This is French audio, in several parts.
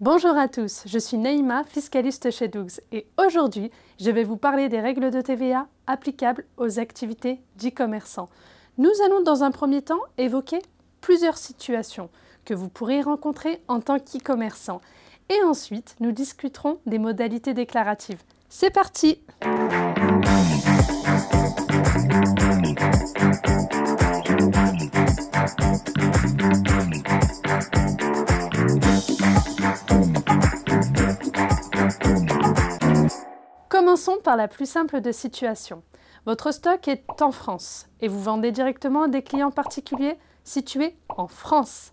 Bonjour à tous, je suis Neïma, fiscaliste chez Doug's et aujourd'hui, je vais vous parler des règles de TVA applicables aux activités d'e-commerçants. Nous allons dans un premier temps évoquer plusieurs situations que vous pourrez rencontrer en tant qu'e-commerçant et ensuite, nous discuterons des modalités déclaratives. C'est parti! par la plus simple des situations. Votre stock est en France et vous vendez directement à des clients particuliers situés en France.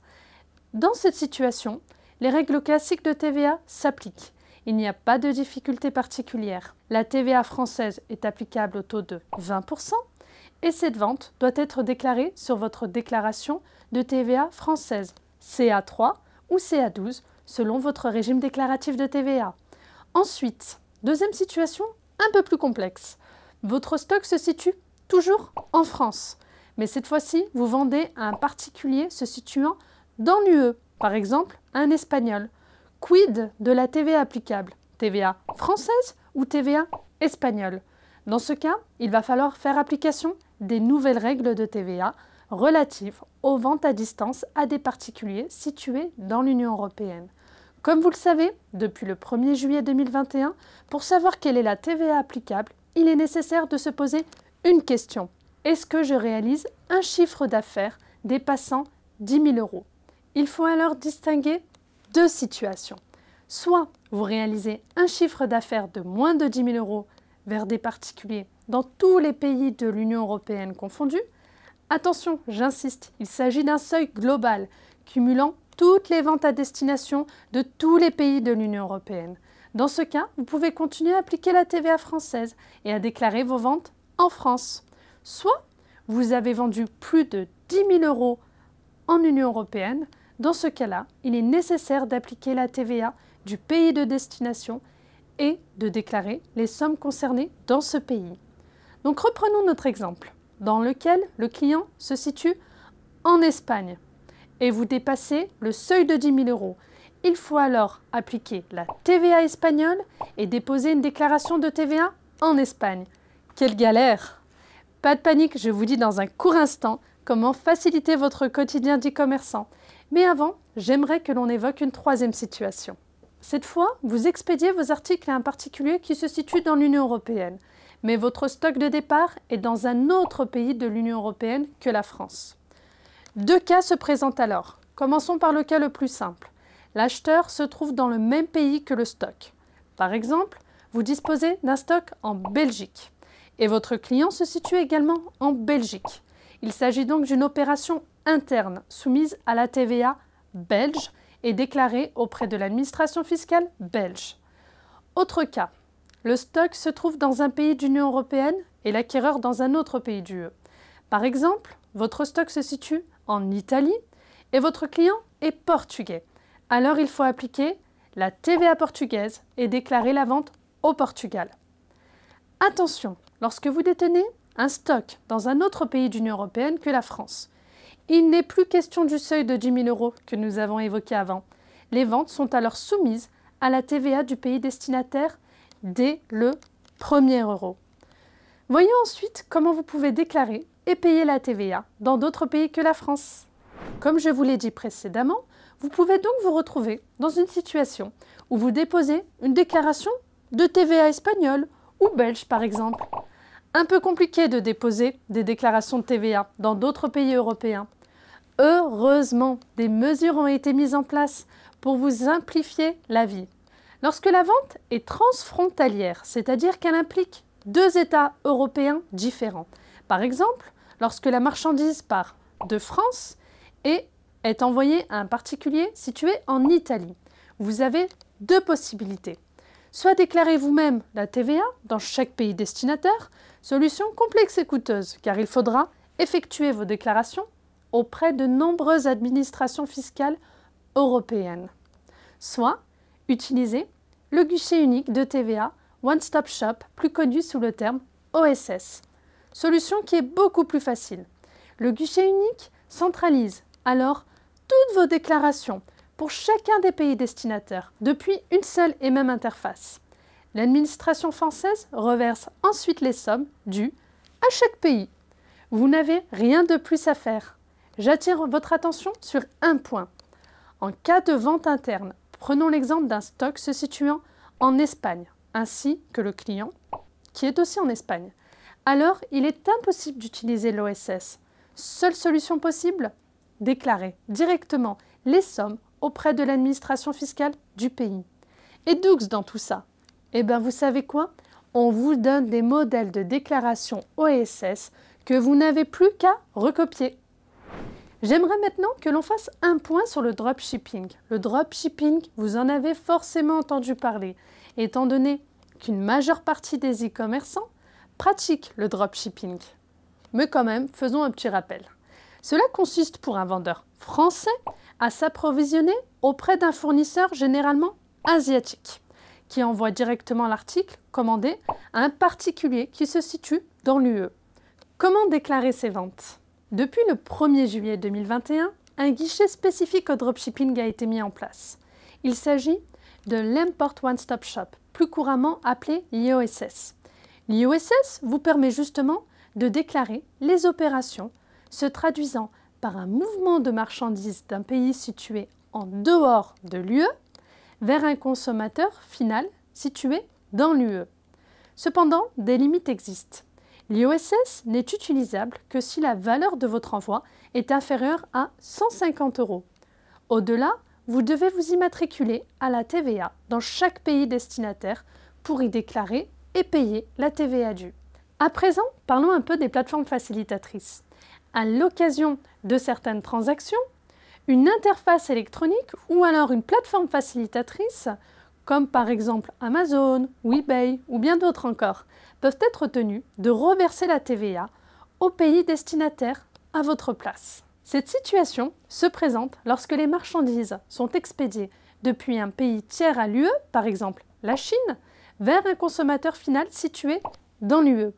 Dans cette situation, les règles classiques de TVA s'appliquent. Il n'y a pas de difficulté particulière. La TVA française est applicable au taux de 20% et cette vente doit être déclarée sur votre déclaration de TVA française, CA3 ou CA12 selon votre régime déclaratif de TVA. Ensuite, deuxième situation, un peu plus complexe. Votre stock se situe toujours en France, mais cette fois-ci, vous vendez à un particulier se situant dans l'UE, par exemple un Espagnol. Quid de la TVA applicable TVA française ou TVA espagnole Dans ce cas, il va falloir faire application des nouvelles règles de TVA relatives aux ventes à distance à des particuliers situés dans l'Union européenne. Comme vous le savez, depuis le 1er juillet 2021, pour savoir quelle est la TVA applicable, il est nécessaire de se poser une question. Est-ce que je réalise un chiffre d'affaires dépassant 10 000 euros Il faut alors distinguer deux situations. Soit vous réalisez un chiffre d'affaires de moins de 10 000 euros vers des particuliers dans tous les pays de l'Union européenne confondus. Attention, j'insiste, il s'agit d'un seuil global cumulant toutes les ventes à destination de tous les pays de l'Union européenne. Dans ce cas, vous pouvez continuer à appliquer la TVA française et à déclarer vos ventes en France. Soit vous avez vendu plus de 10 000 euros en Union européenne, dans ce cas-là, il est nécessaire d'appliquer la TVA du pays de destination et de déclarer les sommes concernées dans ce pays. Donc reprenons notre exemple, dans lequel le client se situe en Espagne et vous dépassez le seuil de 10 000 euros. Il faut alors appliquer la TVA espagnole et déposer une déclaration de TVA en Espagne. Quelle galère Pas de panique, je vous dis dans un court instant comment faciliter votre quotidien d'e-commerçant. Mais avant, j'aimerais que l'on évoque une troisième situation. Cette fois, vous expédiez vos articles à un particulier qui se situe dans l'Union européenne, mais votre stock de départ est dans un autre pays de l'Union européenne que la France. Deux cas se présentent alors. Commençons par le cas le plus simple. L'acheteur se trouve dans le même pays que le stock. Par exemple, vous disposez d'un stock en Belgique et votre client se situe également en Belgique. Il s'agit donc d'une opération interne soumise à la TVA belge et déclarée auprès de l'administration fiscale belge. Autre cas, le stock se trouve dans un pays d'Union européenne et l'acquéreur dans un autre pays d'UE. Par exemple, votre stock se situe en Italie et votre client est portugais. Alors il faut appliquer la TVA portugaise et déclarer la vente au Portugal. Attention, lorsque vous détenez un stock dans un autre pays d'Union européenne que la France, il n'est plus question du seuil de 10 000 euros que nous avons évoqué avant. Les ventes sont alors soumises à la TVA du pays destinataire dès le premier euro. Voyons ensuite comment vous pouvez déclarer et payer la TVA dans d'autres pays que la France. Comme je vous l'ai dit précédemment, vous pouvez donc vous retrouver dans une situation où vous déposez une déclaration de TVA espagnole ou belge par exemple. Un peu compliqué de déposer des déclarations de TVA dans d'autres pays européens. Heureusement, des mesures ont été mises en place pour vous simplifier la vie. Lorsque la vente est transfrontalière, c'est-à-dire qu'elle implique deux États européens différents, par exemple, lorsque la marchandise part de France et est envoyée à un particulier situé en Italie, vous avez deux possibilités. Soit déclarez vous-même la TVA dans chaque pays destinataire, solution complexe et coûteuse car il faudra effectuer vos déclarations auprès de nombreuses administrations fiscales européennes. Soit utiliser le guichet unique de TVA One Stop Shop, plus connu sous le terme OSS, solution qui est beaucoup plus facile. Le guichet unique centralise alors toutes vos déclarations pour chacun des pays destinataires depuis une seule et même interface. L'administration française reverse ensuite les sommes dues à chaque pays. Vous n'avez rien de plus à faire. J'attire votre attention sur un point. En cas de vente interne, prenons l'exemple d'un stock se situant en Espagne, ainsi que le client qui est aussi en Espagne alors il est impossible d'utiliser l'OSS. Seule solution possible Déclarer directement les sommes auprès de l'administration fiscale du pays. Et doux dans tout ça Eh bien vous savez quoi On vous donne des modèles de déclaration OSS que vous n'avez plus qu'à recopier. J'aimerais maintenant que l'on fasse un point sur le dropshipping. Le dropshipping, vous en avez forcément entendu parler, étant donné qu'une majeure partie des e-commerçants pratique le dropshipping. Mais quand même, faisons un petit rappel. Cela consiste pour un vendeur français à s'approvisionner auprès d'un fournisseur généralement asiatique, qui envoie directement l'article commandé à un particulier qui se situe dans l'UE. Comment déclarer ses ventes Depuis le 1er juillet 2021, un guichet spécifique au dropshipping a été mis en place. Il s'agit de l'Import One Stop Shop, plus couramment appelé l'IOSS. L'IOSS vous permet justement de déclarer les opérations se traduisant par un mouvement de marchandises d'un pays situé en dehors de l'UE vers un consommateur final situé dans l'UE. Cependant, des limites existent. L'IOSS n'est utilisable que si la valeur de votre envoi est inférieure à 150 euros. Au-delà, vous devez vous immatriculer à la TVA dans chaque pays destinataire pour y déclarer et payer la TVA due. À présent, parlons un peu des plateformes facilitatrices. À l'occasion de certaines transactions, une interface électronique ou alors une plateforme facilitatrice, comme par exemple Amazon eBay ou bien d'autres encore, peuvent être tenues de reverser la TVA au pays destinataire à votre place. Cette situation se présente lorsque les marchandises sont expédiées depuis un pays tiers à l'UE, par exemple la Chine, vers un consommateur final situé dans l'UE.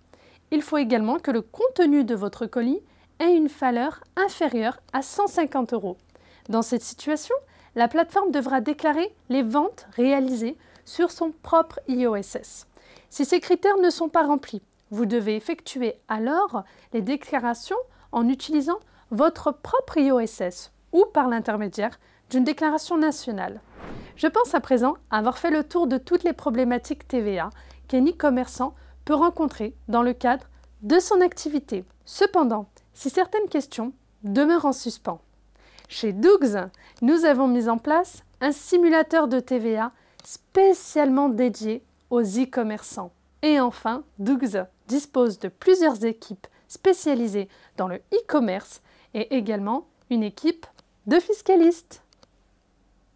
Il faut également que le contenu de votre colis ait une valeur inférieure à 150 euros. Dans cette situation, la plateforme devra déclarer les ventes réalisées sur son propre IOSS. Si ces critères ne sont pas remplis, vous devez effectuer alors les déclarations en utilisant votre propre IOSS ou par l'intermédiaire d'une déclaration nationale. Je pense à présent avoir fait le tour de toutes les problématiques TVA qu'un e-commerçant peut rencontrer dans le cadre de son activité. Cependant, si certaines questions demeurent en suspens, chez Dougs, nous avons mis en place un simulateur de TVA spécialement dédié aux e-commerçants. Et enfin, Dougs dispose de plusieurs équipes spécialisées dans le e-commerce et également une équipe de fiscalistes.